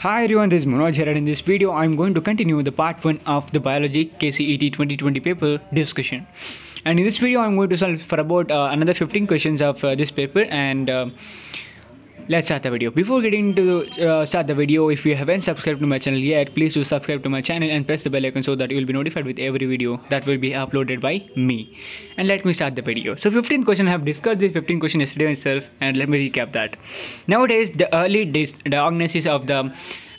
Hi everyone, this is Manoj here and in this video I'm going to continue the part 1 of the biology KCET 2020 paper discussion. And in this video I'm going to solve for about uh, another 15 questions of uh, this paper and uh, let's start the video before getting to uh, start the video if you haven't subscribed to my channel yet please do subscribe to my channel and press the bell icon so that you will be notified with every video that will be uploaded by me and let me start the video so 15 question i have discussed this 15 question yesterday itself and let me recap that nowadays the early diagnosis of the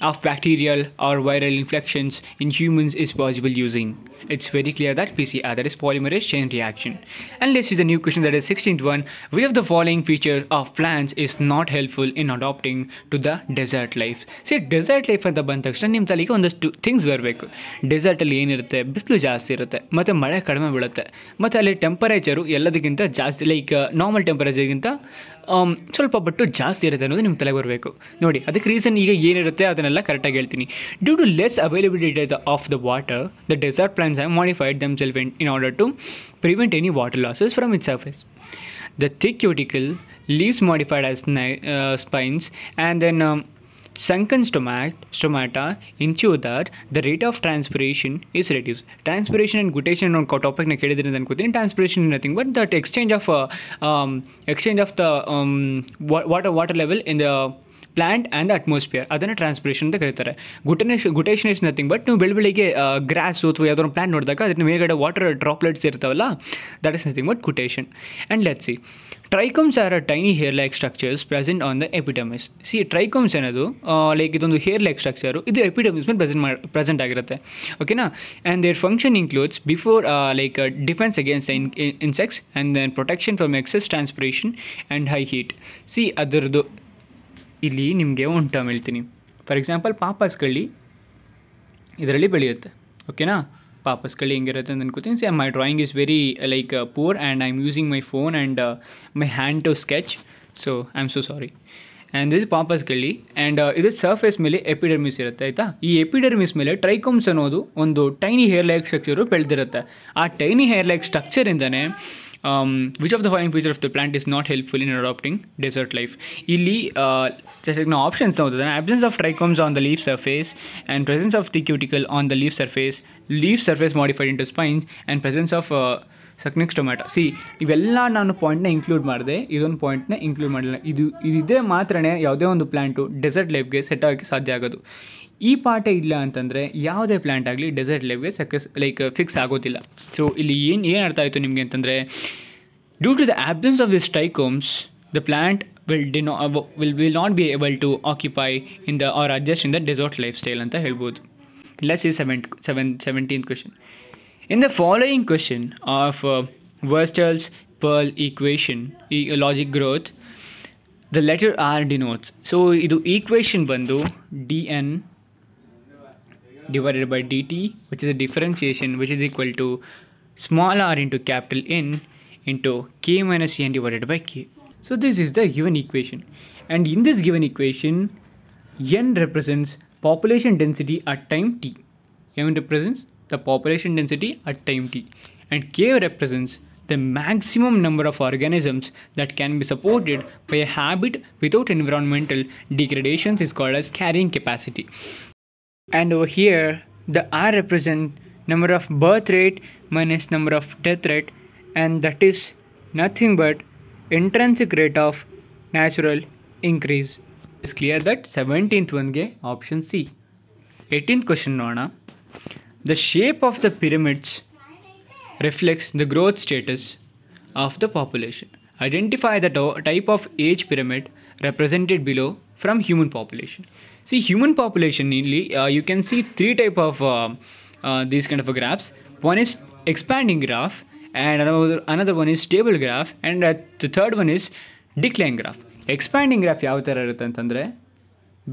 of bacterial or viral infections in humans is possible using. It's very clear that PCR that is polymerase chain reaction. And this is the new question that is 16th one. Which of the following feature of plants is not helpful in adopting to the desert life? See desert life the ಅಂತ ಬಂದ ತಕ್ಷಣ ನಿಮ್ಮ ತಲೆಗೆ ಒಂದಷ್ಟು things ಬರಬೇಕು ಡೆಸರ್ಟಲ್ಲಿ the ಬಿಸಿಲು ಜಾಸ್ತಿ ಇರುತ್ತೆ ಮತ್ತು ಮಳೆ ಕಡಿಮೆ the ಮತ್ತು ಅಲ್ಲಿ ಟೆಂಪರೇಚರು ಎಲ್ಲದಕ್ಕಿಂತ ಜಾಸ್ತಿ ಲೈಕ್ the desert. ಸ್ವಲ್ಪ ಬಟ್ಟು ಜಾಸ್ತಿ ಇರುತ್ತೆ ಅನ್ನೋದು ನಿಮ್ಮ ತಲೆಗೆ ಬರಬೇಕು ನೋಡಿ ಅದಕ್ಕೆ ರೀಸನ್ ಈಗ ಏನಿರುತ್ತೆ ಅದನ್ನೆಲ್ಲ ಕರೆಕ್ಟಾಗಿ ಹೇಳ್ತೀನಿ due to less availability of the water the desert plants have modified them self in order to prevent any water losses from it surface the thick cuticle leaves modified as nigh spines and then sunken stomata, stomata ensure that the rate of transpiration is reduced. Transpiration and gutation on topic na ಕೇಳಿದ್ರೆ transpiration is nothing but that exchange of uh, um, exchange of the um, water water level in the plant and atmosphere ಅದನ್ನು transpiration ಅಂತ ಕರೀತಾರೆ ಗುಟನೇಶ್ guttation is nothing but ನೀವು ಬೆಳಿಗ್ಗೆ grass ಅಥವಾ ಯಾವುದಾದ್ರೂ plant ನೋಡಿದಾಗ ಅದನ್ನ ಮೇಲ್ಗಡೆ ವಾಟರ್ ಡ್ರಾಪ್ಲೆಟ್ಸ್ ಇರ್ತಾವಲ್ಲ that is nothing but guttation and let see trichomes are a tiny hair like structures present on the epidermis see trichomes ಅನ್ನೋದು ಲೈಕ್ ಇದೊಂದು ಹೇರ್ ಲೈಕ್ ಸ್ಟ್ರಕ್ಚರು ಇದು ಎಪಿಡಮಿಸ್ ಮೇಲೆ ಪ್ರೆಸೆಂಟ್ ಮಾಡಿ ಪ್ರೆಸೆಂಟ್ ಆಗಿರುತ್ತೆ ಓಕೆನಾ and their function includes before like defence against in insects and then protection from excess transpiration and high heat see ಅದರದ್ದು ಇಲ್ಲಿ ನಿಮಗೆ ಒಂದು ಟರ್ಮ್ ಹೇಳ್ತೀನಿ ಫಾರ್ ಎಕ್ಸಾಂಪಲ್ ಪಾಪಸ್ ಕಳ್ಳಿ ಇದರಲ್ಲಿ ಬೆಳೆಯುತ್ತೆ ಓಕೆನಾ ಪಾಪಸ್ ಕಳ್ಳಿ ಹೆಂಗಿರುತ್ತೆ ಅಂತ ಅನ್ಕೋತೀನಿ so my drawing is very like poor and I am using my phone and my hand to sketch so I am so sorry and this ಪಾಪಸ್ ಕಳ್ಳಿ ಆ್ಯಂಡ್ ಇದು ಸರ್ಫೇಸ್ ಮೇಲೆ ಎಪಿಡರ್ಮಿಸ್ ಇರುತ್ತೆ ಆಯಿತಾ ಈ ಎಪಿಡರ್ಮಿಸ್ ಮೇಲೆ ಟ್ರೈಕೋಮ್ಸ್ ಅನ್ನೋದು ಒಂದು ಟೈನಿ ಹೇರ್ ಲೈಕ್ ಸ್ಟ್ರಕ್ಚರು ಬೆಳೆದಿರುತ್ತೆ ಆ ಟೈನಿ ಹೇರ್ ಲೈಕ್ ಸ್ಟ್ರಕ್ಚರಿಂದನೇ um, which of the following features of the plant is not helpful in adapting desert life? Illy, uh, there's no options now. The absence of trichomes on the leaf surface and presence of the cuticle on the leaf surface, leaf surface modified into spines, and presence of uh, ಸಕ್ನೆಕ್ಸ್ tomato see ಇವೆಲ್ಲ ನಾನು ಪಾಯಿಂಟ್ನ include ಮಾಡಿದೆ ಇದೊಂದು ಪಾಯಿಂಟ್ನ include ಮಾಡಲಿಲ್ಲ ಇದು ಇದೇ ಮಾತ್ರನೇ ಯಾವುದೇ ಒಂದು ಪ್ಲ್ಯಾಂಟು ಡೆಸರ್ಟ್ ಲೈಫ್ಗೆ ಸೆಟ್ ಆಗೋಕ್ಕೆ ಸಾಧ್ಯ ಆಗೋದು ಈ ಪಾಠ ಇಲ್ಲ ಅಂತಂದರೆ ಯಾವುದೇ ಪ್ಲ್ಯಾಂಟ್ ಆಗಲಿ ಡೆಸರ್ಟ್ ಲೈಫ್ಗೆ ಸಕ್ಸಸ್ ಲೈಕ್ ಫಿಕ್ಸ್ ಆಗೋದಿಲ್ಲ ಸೊ ಇಲ್ಲಿ ಏನು ಏನು ಅರ್ಥ ಆಯಿತು ನಿಮಗೆ ಅಂತಂದರೆ due to the absence of this trichomes the plant will ಡಿ will will not be able to occupy in the or adjust in the desert life style ಅಂತ ಹೇಳ್ಬೋದು ಲೆಸ್ ಈ ಸೆವೆಂಟ್ seven seventeenth question In the following question of uh, Pearl equation, e logic growth, the letter R denotes. So ಇದು equation ಬಂದು dn divided by dt which is a differentiation which is equal to small r into capital N into k minus n divided by k. So this is the given equation and in this given equation n represents population density at time t. n represents the population density at time t and K represents the maximum number of organisms that can be supported by a habit without environmental degradations is called as carrying capacity. And over here, the R represents number of birth rate minus number of death rate and that is nothing but intrinsic rate of natural increase. It's clear that 17th one ge option C. 18th question nona the shape of the pyramids reflects the growth status of the population. Identify the type of age pyramid represented below from human population. See human population nearly uh, you can see three type of uh, uh, these kind of graphs. One is expanding graph and another, another one is stable graph and uh, the third one is decline graph. Expanding graph ಯಾವ ಥರ ಇರುತ್ತೆ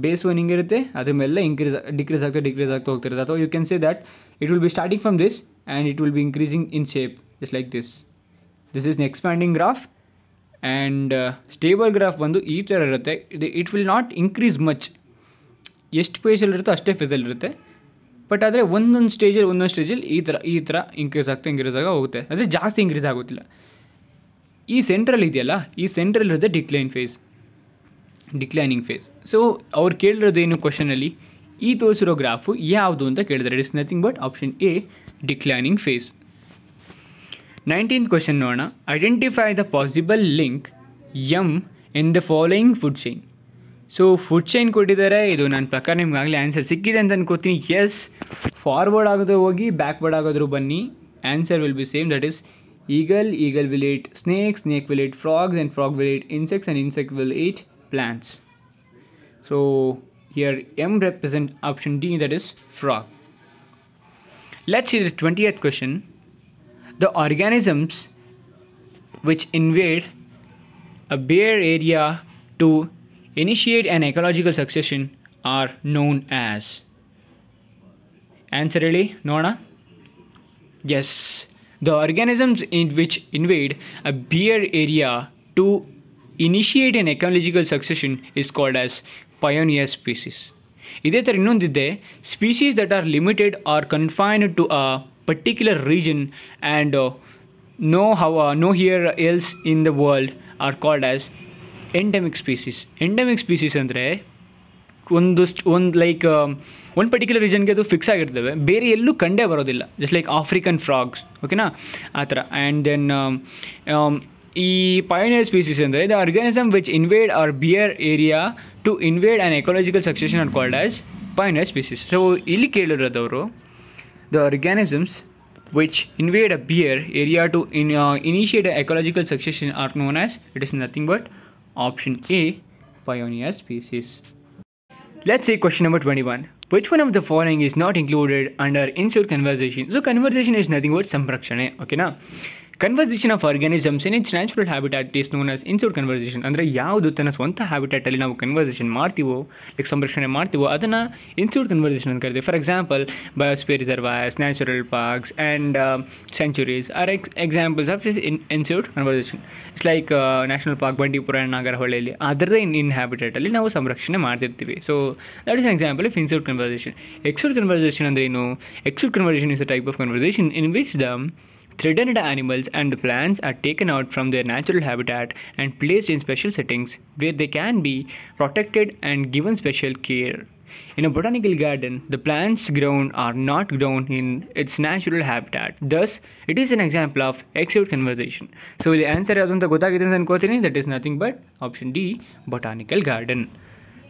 base one ಹಿಂಗಿರುತ್ತೆ ಅದ್ರ ಮೇಲೆ increase decrease ಆಗ್ತಾ decrease ಆಗ್ತಾ ಹೋಗ್ತಿರುತ್ತೆ ಅಥವಾ you can say that it will be starting from this and it will be increasing in shape just like this this is expanding graph and stable graph ಬಂದು ಈ ಥರ ಇರುತ್ತೆ ಇದು it will not increase much ಎಷ್ಟು ಫೇಸಲ್ಲಿರುತ್ತೋ ಅಷ್ಟೇ ಫೇಸಲ್ಲಿರುತ್ತೆ but ಆದರೆ ಒಂದೊಂದು ಸ್ಟೇಜಲ್ಲಿ ಒಂದೊಂದು ಸ್ಟೇಜಲ್ಲಿ ಈ ಥರ ಈ ಥರ ಇನ್ಕ್ರೀಸ್ ಆಗ್ತಾ ಇನ್ಕ್ರೀಸ್ ಆಗ ಹೋಗುತ್ತೆ ಅಂದರೆ ಜಾಸ್ತಿ ಇನ್ಕ್ರೀಸ್ ಆಗೋದಿಲ್ಲ ಈ ಸೆಂಟ್ರಲ್ಲಿ ಇದೆಯಲ್ಲ ಈ ಸೆಂಟ್ರಲ್ಲಿರುತ್ತೆ decline phase declining phase so ಅವ್ರು ಕೇಳಿರೋದೇನು ಕ್ವಶನಲ್ಲಿ ಈ ತೋರಿಸಿರೋ ಗ್ರಾಫು ಯಾವುದು ಅಂತ it is nothing but option A declining phase nineteenth question ನೋಡೋಣ identify the possible link um in the following food chain so food chain ಕೊಟ್ಟಿದ್ದಾರೆ ಇದು ನನ್ನ ಪ್ರಕಾರ ನಿಮ್ಗೆ ಆಗಲಿ ಆನ್ಸರ್ ಸಿಕ್ಕಿದೆ ಅಂತ ಅನ್ಕೋತೀನಿ ಎಸ್ ಫಾರ್ವರ್ಡ್ ಆಗೋದು ಹೋಗಿ ಬ್ಯಾಕ್ವರ್ಡ್ ಆಗೋದ್ರೂ ಬನ್ನಿ answer will be same that is eagle eagle will eat snake snake will eat frogs and frog will eat insects and insect will eat plants so here m represent option d that is frog let's see the 20th question the organisms which invade a bare area to initiate an ecological succession are known as answer really nona yes the organisms in which invade a bare area to initiate an ecological succession is called as pioneer species ಇದೇ ಥರ ಇನ್ನೊಂದಿದೆ species that are limited or confined to a particular region and no ಹವ nowhere else in the world are called as endemic species endemic species ಅಂದರೆ ಒಂದಷ್ಟು ಒಂದು like ಒಂದು particular ರೀಜನ್ಗೆ ಅದು fix ಆಗಿರ್ತವೆ ಬೇರೆ ಎಲ್ಲೂ ಕಂಡೇ ಬರೋದಿಲ್ಲ ಜಸ್ಟ್ ಲೈಕ್ ಆಫ್ರಿಕನ್ ಫ್ರಾಗ್ಸ್ ಓಕೆನಾ ಆ ಥರ and then E. Pioneer species andre, the organism which invade our bare area to invade an ecological succession are called as pioneer species. So ಇಲ್ಲಿ the organisms which invade a bare area to in, uh, initiate an ecological succession are known as it is nothing but option A pioneer species. Let's say question number 21. Which one of the following is not included under insect conversation? So conversation is nothing but samprakshane, Okay now. Conversation of organisms in its natural habitat is known as insured conversation ಅಂದರೆ ಯಾವುದು ತನ್ನ ಸ್ವಂತ ಹ್ಯಾಬಿಟ್ಯಾಟಲ್ಲಿ ನಾವು conversation ಮಾಡ್ತೀವೋ like ಸಂರಕ್ಷಣೆ ಮಾಡ್ತೀವೋ ಅದನ್ನು ಇನ್ಸೂರ್ಡ್ conversation ಅಂತ ಕರಿತೀವಿ for example biosphere reservoirs natural parks and centuries are ಎಕ್ಸ್ examples of is in insured conversation it's like national park Bandipur and ಹೊಳೆಯಲ್ಲಿ ಅದರದೇ ಇನ್ ಇನ್ ಅಲ್ಲಿ ನಾವು ಸಂರಕ್ಷಣೆ ಮಾಡ್ತಿರ್ತೀವಿ so that is example if insured conversation ex situ conversation ಅಂದರೆ ಏನು ex situ conversation is a type of conversation in which the Threatened animals and plants are taken out from their natural habitat and placed in special settings where they can be protected and given special care. In a botanical garden, the plants grown are not grown in its natural habitat. Thus, it is an example of exit conversation. So the answer is that is nothing but option D, botanical garden.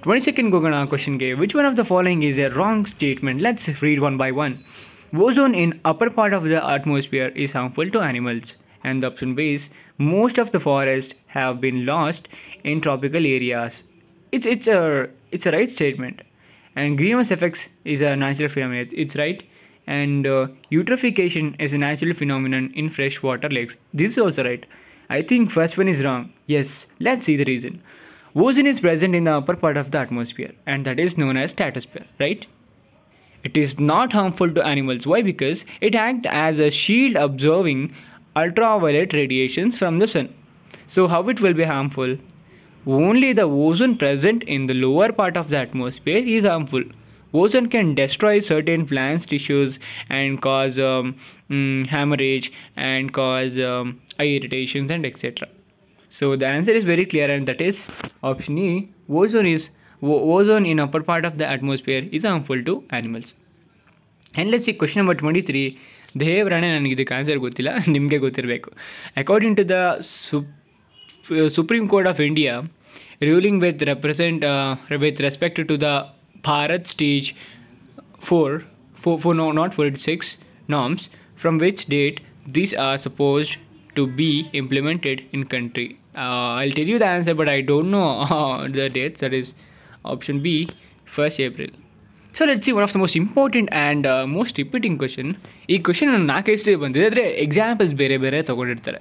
22nd Gogana question which one of the following is a wrong statement? Let's read one by one. Ozone in upper part of the atmosphere is harmful to animals and the option B is most of the forests have been lost in tropical areas. It's it's a it's a right statement. And greenhouse effects is a natural phenomenon. It's right. And uh, eutrophication is a natural phenomenon in freshwater lakes. This is also right. I think first one is wrong. Yes, let's see the reason. Ozone is present in the upper part of the atmosphere and that is known as stratosphere, right? It is not harmful to animals. Why? Because it acts as a shield absorbing ultraviolet radiations from the sun. So how it will be harmful? Only the ozone present in the lower part of the atmosphere is harmful. Ozone can destroy certain plants tissues and cause um, mm, hemorrhage and cause um, eye irritations and etc. So the answer is very clear and that is option E. Ozone is ozone in upper part of the atmosphere is harmful to animals. And ಈ see question number twenty three ದೇವರಾಣೇ answer ಗೊತ್ತಿಲ್ಲ ನಿಮಗೆ ಗೊತ್ತಿರಬೇಕು according to the Supreme Court of India ruling with represent with respect to the Bharat stage four ಫೋ four not four it six norms from which date these are supposed to be implemented in country I tell you the answer but I don't know the date that is option B first April so let see one of the most important and most repeating question ಈ question ನಾನು ನಾಲ್ಕು ಹೆಸರು ಬಂದಿದೆ ಆದರೆ examples ಬೇರೆ ಬೇರೆ ತೊಗೊಂಡಿರ್ತಾರೆ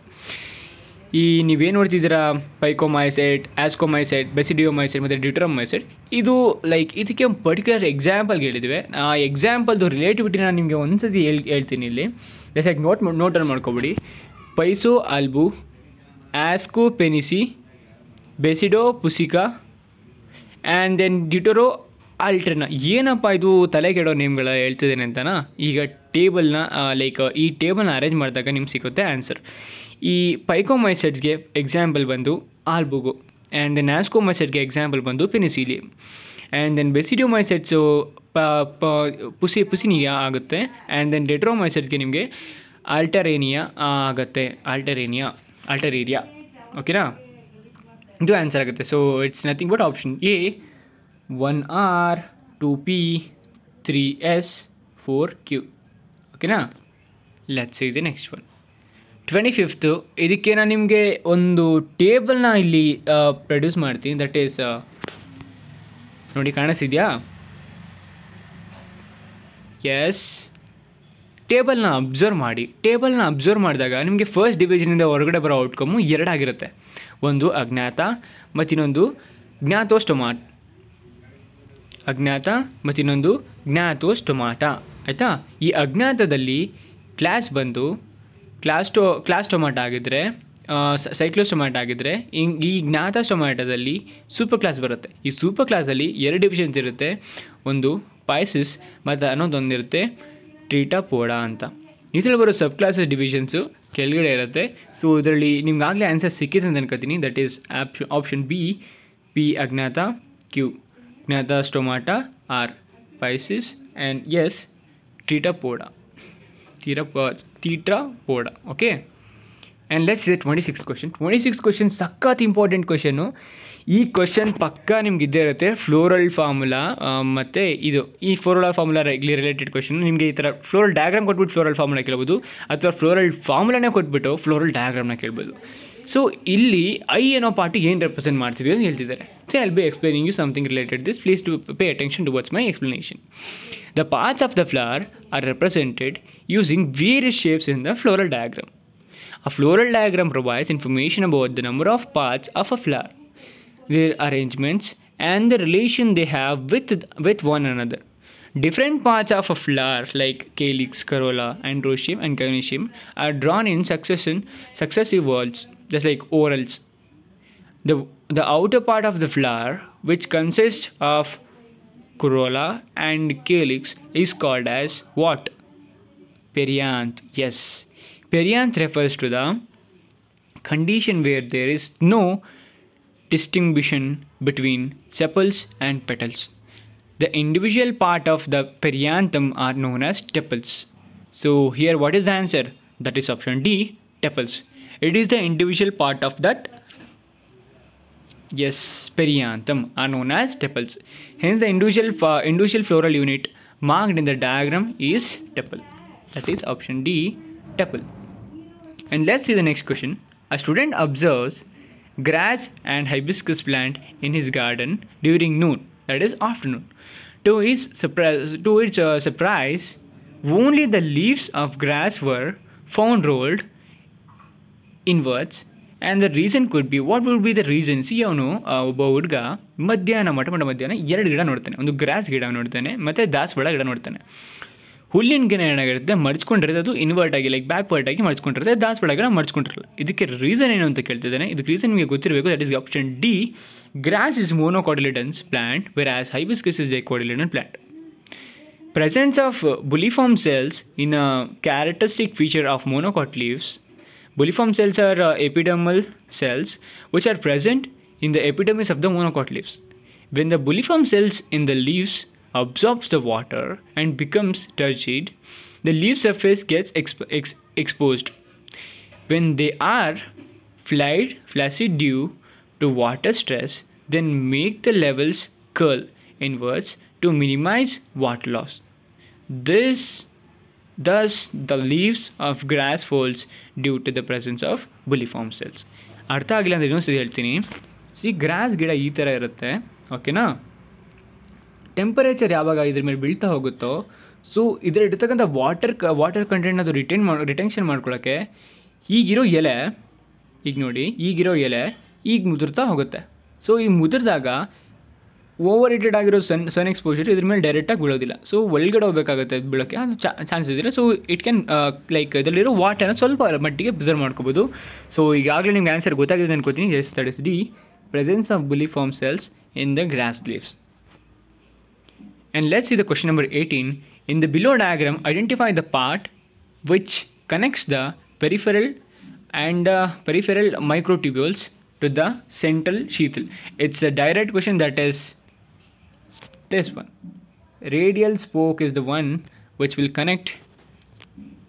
ಈ ನೀವೇನು ನೋಡ್ತಿದ್ದೀರಾ ಪೈಕೋಮೈಸೈಡ್ ಆಸ್ಕೋಮೈಸೈಡ್ ಬೆಸಿಡಿಯೋಮೈಸೆಟ್ ಮತ್ತು ಡಿಟ್ರಮೈಸೆಟ್ ಇದು ಲೈಕ್ ಇದಕ್ಕೆ ಒಂದು ಪರ್ಟಿಕ್ಯುಲರ್ ಎಕ್ಸಾಂಪಲ್ಗೆ ಹೇಳಿದ್ವಿ ಆ ಎಕ್ಸಾಂಪಲ್ದು ರಿಲೇಟಿವಿಟಿ ನಾನು ನಿಮಗೆ ಒಂದು ಸತಿ ಹೇಳಿ ಹೇಳ್ತೀನಿ ಇಲ್ಲಿ ಜಸ್ಟ್ ನೋಟ್ ನೋಟಲ್ಲಿ ಮಾಡ್ಕೊಬಿಡಿ ಪೈಸೋ ಆಲ್ಬು ಆಸ್ಕೋ ಪೆನಿಸಿ ಬೆಸಿಡೋ ಪುಸಿಕಾ ಆ್ಯಂಡ್ ದೆನ್ ಡಿಟೊರೋ ಆಲ್ಟ್ರನ ಏನಪ್ಪ ಇದು ತಲೆ ಕೆಡೋ ನೇಮ್ಗಳ ಹೇಳ್ತಿದ್ದೇನೆ ಅಂತನಾ ಈಗ ಟೇಬಲ್ನ ಲೈಕ್ ಈ ಟೇಬಲ್ನ ಅರೇಂಜ್ ಮಾಡಿದಾಗ ನಿಮ್ಗೆ ಸಿಗುತ್ತೆ ಆನ್ಸರ್ ಈ ಮೈಸೆಟ್ಸ್ಗೆ ಎಕ್ಸಾಂಪಲ್ ಬಂದು ಆಲ್ಬುಗು ಆ್ಯಂಡ್ ದೆನ್ ಆಸ್ಕೋಮೈಸೆಟ್ಗೆ ಎಕ್ಸಾಂಪಲ್ ಬಂದು ಪೆನಿಸಿಲಿ ಆ್ಯಂಡ್ ದೆನ್ ಮೈಸೆಟ್ಸು ಪ ಪುಸಿ ಪುಸಿನಿಯ ಆಗುತ್ತೆ ಆ್ಯಂಡ್ ದೆನ್ ಡೆಟ್ರೋಮೈಸೆಟ್ಸ್ಗೆ ನಿಮಗೆ ಆಲ್ಟರೇನಿಯಾ ಆಗುತ್ತೆ ಆಲ್ಟರೇನಿಯಾ ಆಲ್ಟರೇರಿಯಾ ಓಕೆನಾ ಇದು ಆನ್ಸರ್ ಆಗುತ್ತೆ so it's nothing but option A 1R, 2P, 3S, 4Q. ಓಕೆನಾ ಲೆಟ್ಸ್ ಇದೆ ನೆಕ್ಸ್ಟ್ ಒನ್ ಟ್ವೆಂಟಿ ಫಿಫ್ತು ಇದಕ್ಕೆ ನಾನು ನಿಮಗೆ ಒಂದು ಟೇಬಲ್ನ ಇಲ್ಲಿ ಪ್ರೊಡ್ಯೂಸ್ ಮಾಡ್ತೀನಿ ದಟ್ ಈಸ್ ನೋಡಿ ಕಾಣಿಸಿದ್ಯಾ ಎಸ್ ಟೇಬಲ್ನ ಅಬ್ಸರ್ವ್ ಮಾಡಿ ಟೇಬಲ್ನ ಅಬ್ಸರ್ವ್ ಮಾಡಿದಾಗ ನಿಮಗೆ ಫಸ್ಟ್ ಡಿವಿಷನಿಂದ ಹೊರಗಡೆ ಬರೋ ಔಟ್ಕಮ್ಮು ಎರಡಾಗಿರುತ್ತೆ ಒಂದು ಅಜ್ಞಾತ ಮತ್ತು ಇನ್ನೊಂದು ಜ್ಞಾತೋಷ್ಟಮಾನ್ ಅಜ್ಞಾತ ಇನ್ನೊಂದು ಜ್ಞಾತೋಸ್ ಟೊಮಾಟ ಆಯಿತಾ ಈ ಅಜ್ಞಾತದಲ್ಲಿ ಕ್ಲಾಸ್ ಬಂದು ಕ್ಲಾಸ್ ಕ್ಲಾಸ್ ಟೊಮಾಟ ಆಗಿದ್ದರೆ ಸೈಕ್ಲೋಸ್ಟೊಮ್ಯಾಟ ಆಗಿದ್ದರೆ ಈ ಜ್ಞಾತ ಸ್ಟೊಮ್ಯಾಟದಲ್ಲಿ ಸೂಪರ್ ಕ್ಲಾಸ್ ಬರುತ್ತೆ ಈ ಸೂಪರ್ ಕ್ಲಾಸಲ್ಲಿ ಎರಡು ಡಿವಿಷನ್ಸ್ ಇರುತ್ತೆ ಒಂದು ಪೈಸಿಸ್ ಮತ್ತು ಅನ್ನೋದೊಂದಿರುತ್ತೆ ಟ್ರೀಟಾ ಪೋಡಾ ಅಂತ ಇದರಲ್ಲಿ ಬರೋ ಸಬ್ ಕ್ಲಾಸಸ್ ಡಿವಿಷನ್ಸು ಕೆಳಗಡೆ ಇರುತ್ತೆ ಸೊ ಇದರಲ್ಲಿ ನಿಮ್ಗಾಗಲೇ ಆನ್ಸರ್ ಸಿಕ್ಕಿದೆ ಅಂತ ಅನ್ಕೋತೀನಿ that is option option B P ಅಜ್ಞಾತ Q Gnatha stomata are Pisces and yes, ತೀಟ್ರಾ ಪೋಡಾ ಓಕೆ ಆ್ಯಂಡ್ ಲೆಸ್ ಇದೆ twenty six question twenty six question ಸಖತ್ ಇಂಪಾರ್ಟೆಂಟ್ ಕ್ವಶನು ಈ ಕ್ವಶನ್ ಪಕ್ಕ ನಿಮ್ಗೆ ಇದ್ದೇ ಇರುತ್ತೆ ಫ್ಲೋರಲ್ ಫಾರ್ಮುಲಾ ಮತ್ತು ಇದು ಈ ಫ್ಲೋರಲ್ ಫಾರ್ಮುಲಾ ರೆಗ್ಲಿ ರಿಲೇಟೆಡ್ ಕ್ವಶನ್ ನಿಮಗೆ ಈ ಥರ ಫ್ಲೋರಲ್ ಡಯಾಗ್ರಾಮ್ ಕೊಟ್ಬಿಟ್ಟು ಫ್ಲೋರಲ್ ಫಾರ್ಮುಲಾ ಕೇಳ್ಬೋದು ಅಥವಾ ಫ್ಲೋರಲ್ ಫಾರ್ಮುಲಾನೇ ಕೊಟ್ಬಿಟ್ಟು ಫ್ಲೋರಲ್ ಡಯಾಗ್ರಾಮ್ನ ಕೇಳ್ಬೋದು ಸೊ ಇಲ್ಲಿ ಐ ಏನೋ ಪಾರ್ಟಿ ಏನು ರೆಪ್ರೆಸೆಂಟ್ ಮಾಡ್ತಿದೆ ಅಂತ ಹೇಳ್ತಿದ್ದಾರೆ so I'll be explaining you something related this please to pay attention towards my explanation the parts of the flower are represented using various shapes in the floral diagram A floral diagram provides information about the number of parts of a flower, their arrangements, and the relation they have with, with one another. Different parts of a flower like calyx, corolla, androecium, and carnation are drawn in succession, successive walls just like orals. The, the outer part of the flower, which consists of corolla and calyx, is called as what? Perianth. Yes, perianth refers to the condition where there is no distinction between sepals and petals. The individual part of the perianthum are known as tepals. So here what is the answer? That is option D, tepals it is the individual part of that yes perianthum are known as tepals hence the individual uh, individual floral unit marked in the diagram is tepal that is option d tepal and let's see the next question a student observes grass and hibiscus plant in his garden during noon that is afternoon to his surprise to its uh, surprise only the leaves of grass were found rolled inwards and the reason could be what would be the reasons ಈ ಅವನು ಒಬ್ಬ ಹುಡುಗ ಮಧ್ಯಾಹ್ನ ಮಠ ಮಠ ಮಧ್ಯಾಹ್ನ ಎರಡು ಗಿಡ ನೋಡ್ತಾನೆ ಒಂದು ಗ್ರಾಸ್ ಗಿಡ ನೋಡ್ತಾನೆ ಮತ್ತು ದಾಸವಾಳ ಗಿಡ ನೋಡ್ತಾನೆ ಹುಲ್ಲಿನ ಗಿಡ ಏನಾಗಿರುತ್ತೆ ಮಡ್ಸ್ಕೊಂಡಿರೋದು ಅದು ಇನ್ವರ್ಟ್ ಆಗಿ ಲೈಕ್ ಬ್ಯಾಕ್ ವರ್ಟ್ ಆಗಿ ಮಡ್ಸ್ಕೊಂಡಿರುತ್ತೆ ದಾಸವಾಳ ಗಿಡ ಮರ್ಚ್ಕೊಂಡಿರಲ್ಲ ಇದಕ್ಕೆ ರೀಸನ್ ಏನು ಅಂತ ಕೇಳ್ತಿದ್ದಾನೆ ಇದಕ್ಕೆ ರೀಸನ್ ನಿಮಗೆ ಗೊತ್ತಿರಬೇಕು that is option D grass is monocotyledons plant whereas hibiscus is a cotyledon plant presence of bulliform cells in a feature of monocot leaves Bulliform cells are uh, epidermal cells which are present in the epidermis of the monocot leaves. When the bulliform cells in the leaves absorbs the water and becomes turgid, the leaf surface gets exp ex exposed. When they are flied, flaccid due to water stress, then make the levels curl inwards to minimize water loss. This Thus, the leaves of grass folds due to the presence of bulliform cells ಅರ್ಥ ಆಗಿಲ್ಲ ಅಂದರೆ ಇನ್ನೊಂದು ಸರಿ ಹೇಳ್ತೀನಿ C gross ಗಿಡ ಈ ಥರ ಇರುತ್ತೆ ಓಕೆನಾ ಟೆಂಪರೇಚರ್ ಯಾವಾಗ ಇದ್ರ ಮೇಲೆ ಬೀಳ್ತಾ ಹೋಗುತ್ತೋ ಸೊ ಇದರಲ್ಲಿರ್ತಕ್ಕಂಥ ವಾಟರ್ ಕ ವಾಟರ್ ಕಂಟೆಂಟ್ ಅದು ರಿಟೈನ್ ಮಾಡಿ ರಿಟೆನ್ಷನ್ ಮಾಡ್ಕೊಳ್ಳೋಕ್ಕೆ ಈಗಿರೋ ಎಲೆ ಈಗ ನೋಡಿ ಈಗಿರೋ ಎಲೆ ಈಗ ಮುದುರ್ತಾ ಹೋಗುತ್ತೆ ಸೊ ಈ ಮುದುರಿದಾಗ ಓವರ್ ಹೀಟೆಡ್ ಆಗಿರೋ ಸನ್ ಸನ್ ಎಕ್ಸ್ಪೋಜರ್ ಇದ್ರ ಮೇಲೆ ಡೈರೆಕ್ಟಾಗಿ ಬೀಳೋದಿಲ್ಲ ಸೊ ಒಳಗಡೆ ಹೋಗಬೇಕಾಗುತ್ತೆ ಬೀಳೋಕ್ಕೆ ಅದು ಚಾನ್ಸ್ ಇದ್ದರೆ so it can like uh, ಇದರಲ್ಲಿರೋ ವಾಟರ್ನ ಸ್ವಲ್ಪ ಮಟ್ಟಿಗೆ ಬಿಸರ್ ಮಾಡ್ಕೋಬೋದು ಸೊ ಈಗಾಗಲೇ ನಿಮ್ಗೆ ಆನ್ಸರ್ ಗೊತ್ತಾಗಿದೆ ಅನ್ಕೋತೀನಿ yes that is D presence of bulliform cells in the grass leaves and let's ಇದು the question number eighteen in the below diagram identify the part which connects the peripheral and peripheral microtubules to the central sheath it's a direct question that is this one radial spoke is the one which will connect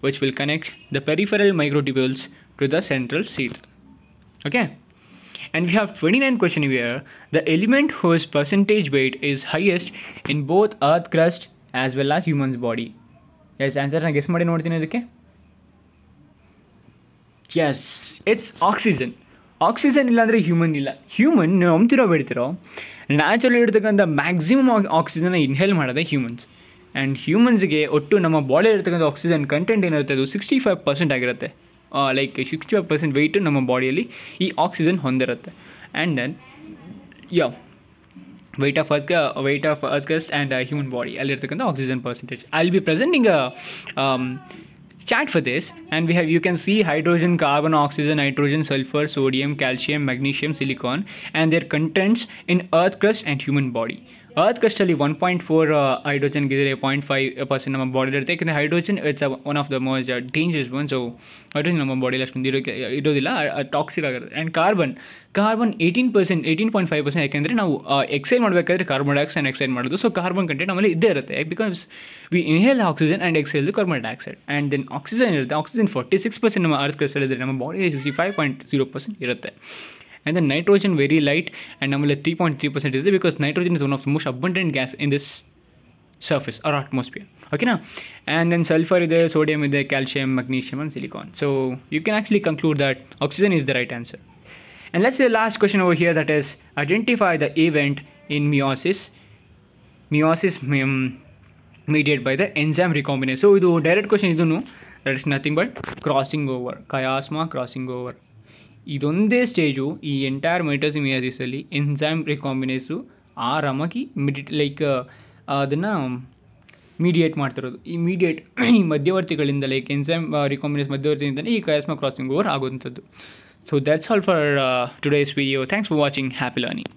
which will connect the peripheral microtubules to the central seat. okay and we have 29 question here the element whose percentage weight is highest in both earth crust as well as human's body yes answer na guess ಮಾಡಿ ನೋಡ್ತೀನಿ ಇದಕ್ಕೆ yes it's oxygen Oxygen ಇಲ್ಲ ಅಂದರೆ human ಇಲ್ಲ human ನೀವು ನಂಬ್ತಿರೋ ಬೇಡ್ತಿರೋ natural ಇರ್ತಕ್ಕಂಥ ಮ್ಯಾಕ್ಸಿಮಮ್ ಆಕ್ಸಿಜನ್ನ ಇನ್ಹೇಲ್ ಮಾಡೋದೇ ಹ್ಯೂಮನ್ಸ್ ಆ್ಯಂಡ್ ಹ್ಯೂಮನ್ಸ್ಗೆ ಒಟ್ಟು ನಮ್ಮ ಇರ್ತಕ್ಕಂಥ ಆಕ್ಸಿಜನ್ ಕಂಟೆಂಟ್ ಏನಿರುತ್ತೆ ಅದು ಸಿಕ್ಸ್ಟಿ ಫೈವ್ ಪರ್ಸೆಂಟ್ ಆಗಿರುತ್ತೆ like sixty five percent weight ನಮ್ಮ ಬಾಡಿಯಲ್ಲಿ ಈ ಆಕ್ಸಿಜನ್ ಹೊಂದಿರುತ್ತೆ ಆ್ಯಂಡ್ ದೆನ್ ಯಾವ ವೆಯ್ಟ್ ಆಫ್ ಅರ್ತ್ಕ weight of earth crust and human body ಅಲ್ಲಿರ್ತಕ್ಕಂಥ oxygen percentage I will be presenting chat for this and we have you can see hydrogen carbon oxygen nitrogen sulfur sodium calcium magnesium silicon and their contents in earth crust and human body ಅರ್ಥಕಷ್ಟಲ್ಲಿ one point four ಹೈಡ್ರೋಜನ್ಗಿದ್ರೆ point five percent ನಮ್ಮ ಬಾಡಿಲಿ ಇರುತ್ತೆ ಯಾಕಂದರೆ hydrogen it's one of the most dangerous one so hydrogen ನಮ್ಮ ಬಾಡಿಲಿ ಅಷ್ಟೊಂದು ಇರೋ ಇರೋದಿಲ್ಲ ಟಾಕ್ಸಿಕ್ ಆಗಿರುತ್ತೆ and carbon carbon eighteen percent eighteen point five percent ಯಾಕೆಂದರೆ ನಾವು ಎಕ್ಸೈಡ್ ಮಾಡಬೇಕಾದ್ರೆ ಕಾರ್ಬನ್ ಡೈಆಕ್ಸೈಡ್ ಆಕ್ಸೈಡ್ ಮಾಡೋದು ಸೊ ಕಾರ್ಬನ್ ಕಂಟೆಂಟ್ ನಮ್ಮಲ್ಲಿ ಇದ್ದೇ ಇರುತ್ತೆ because we inhale oxygen and exhale carbon dioxide and then oxygen ಇರುತ್ತೆ ಆಕ್ಸಿಜನ್ ಫಾರ್ಟಿ ಸಿಕ್ಸ್ ಪರ್ಸೆಂಟ್ ನಮ್ಮ ಅರ್ಥ ಇದ್ದರೆ ನಮ್ಮ body sixty five point zero percent ಇರುತ್ತೆ and then nitrogen very light and number 3.3% is there because nitrogen is one of the most abundant gas in this surface or atmosphere okay now and then sulfur is there sodium is there calcium magnesium and silicon so you can actually conclude that oxygen is the right answer and let's say the last question over here that is identify the event in meiosis meiosis um, mediated by the enzyme recombination. so do direct question know that is nothing but crossing over chiasma crossing over ಇದೊಂದೇ stage ಈ entire ಮೈಟೋಸಿಮಿಯಾಸಿಸಲ್ಲಿ enzyme recombinase ಆರಾಮಾಗಿ mediate like ಅದನ್ನು mediate ಮಾಡ್ತಿರೋದು ಈ mediate ಈ ಮಧ್ಯವರ್ತಿಗಳಿಂದ like enzyme recombinase ಮಧ್ಯವರ್ತಿಯಿಂದಲೇ ಈ ಕಯಾಸ್ಮ ಕ್ರಾಸಿಂಗ್ ಓವರ್ ಆಗುವಂಥದ್ದು so that's all for today's video thanks for watching happy learning